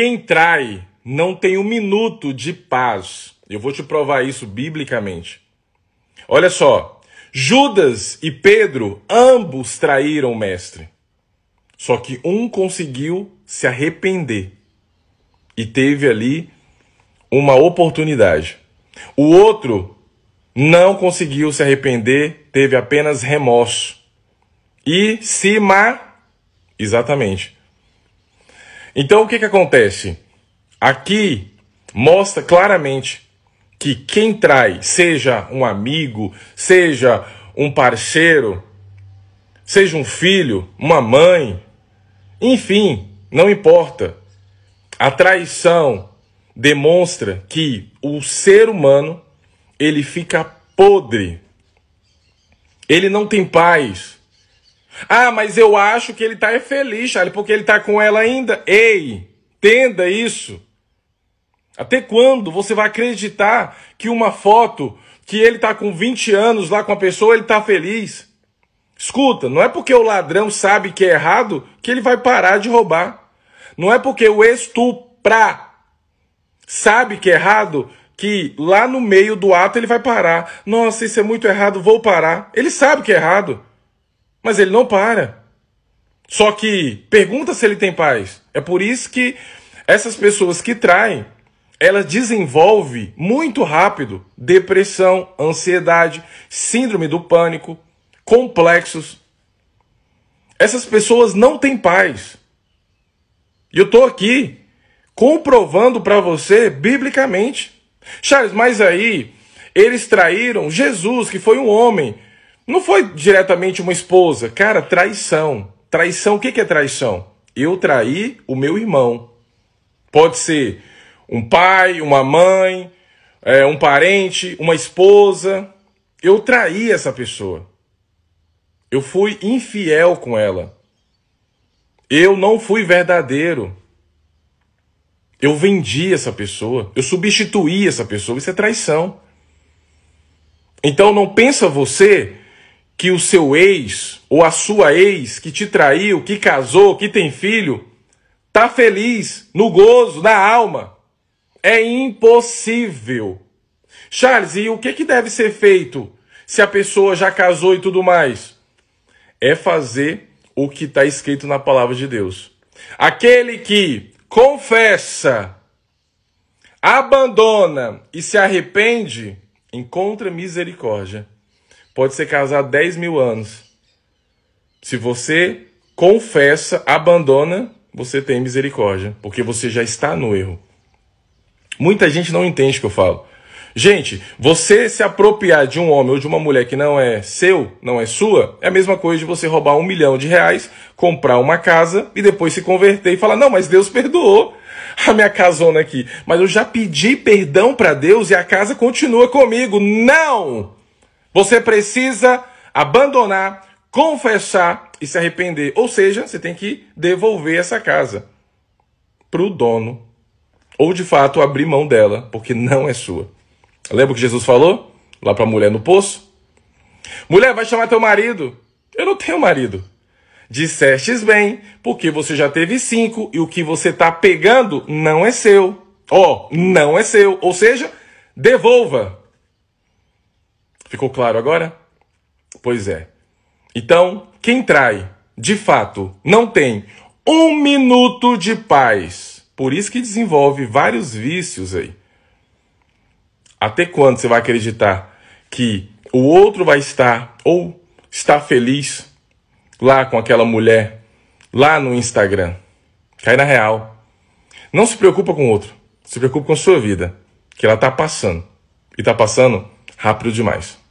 Quem trai não tem um minuto de paz. Eu vou te provar isso biblicamente. Olha só, Judas e Pedro ambos traíram o mestre. Só que um conseguiu se arrepender e teve ali uma oportunidade. O outro não conseguiu se arrepender, teve apenas remorso. E se ma... Exatamente. Então o que, que acontece? Aqui mostra claramente que quem trai, seja um amigo, seja um parceiro, seja um filho, uma mãe, enfim, não importa. A traição demonstra que o ser humano ele fica podre. Ele não tem paz. Ah, mas eu acho que ele está feliz, Charlie, porque ele está com ela ainda. Ei, entenda isso. Até quando você vai acreditar que uma foto que ele está com 20 anos lá com a pessoa, ele está feliz? Escuta, não é porque o ladrão sabe que é errado que ele vai parar de roubar. Não é porque o estupra sabe que é errado que lá no meio do ato ele vai parar. Nossa, isso é muito errado, vou parar. Ele sabe que é errado. Mas ele não para. Só que pergunta se ele tem paz. É por isso que essas pessoas que traem, elas desenvolvem muito rápido depressão, ansiedade, síndrome do pânico, complexos. Essas pessoas não têm paz. E eu estou aqui comprovando para você biblicamente. Charles, mas aí eles traíram Jesus, que foi um homem não foi diretamente uma esposa. Cara, traição. Traição, o que é traição? Eu traí o meu irmão. Pode ser um pai, uma mãe, é, um parente, uma esposa. Eu traí essa pessoa. Eu fui infiel com ela. Eu não fui verdadeiro. Eu vendi essa pessoa. Eu substituí essa pessoa. Isso é traição. Então não pensa você que o seu ex ou a sua ex que te traiu, que casou, que tem filho, tá feliz, no gozo, na alma. É impossível. Charles, e o que, que deve ser feito se a pessoa já casou e tudo mais? É fazer o que está escrito na palavra de Deus. Aquele que confessa, abandona e se arrepende, encontra misericórdia pode ser casado 10 mil anos. Se você confessa, abandona, você tem misericórdia, porque você já está no erro. Muita gente não entende o que eu falo. Gente, você se apropriar de um homem ou de uma mulher que não é seu, não é sua, é a mesma coisa de você roubar um milhão de reais, comprar uma casa e depois se converter e falar: não, mas Deus perdoou a minha casona aqui. Mas eu já pedi perdão para Deus e a casa continua comigo. Não! Você precisa abandonar, confessar e se arrepender. Ou seja, você tem que devolver essa casa para o dono. Ou de fato abrir mão dela, porque não é sua. Lembra o que Jesus falou? Lá para a mulher no poço? Mulher, vai chamar teu marido. Eu não tenho marido. Dissestes bem, porque você já teve cinco e o que você está pegando não é seu. Ó, oh, não é seu. Ou seja, devolva. Ficou claro agora? Pois é. Então, quem trai, de fato, não tem um minuto de paz. Por isso que desenvolve vários vícios aí. Até quando você vai acreditar que o outro vai estar ou está feliz lá com aquela mulher, lá no Instagram? Cai na real. Não se preocupa com o outro. Se preocupa com a sua vida, que ela está passando. E está passando rápido demais.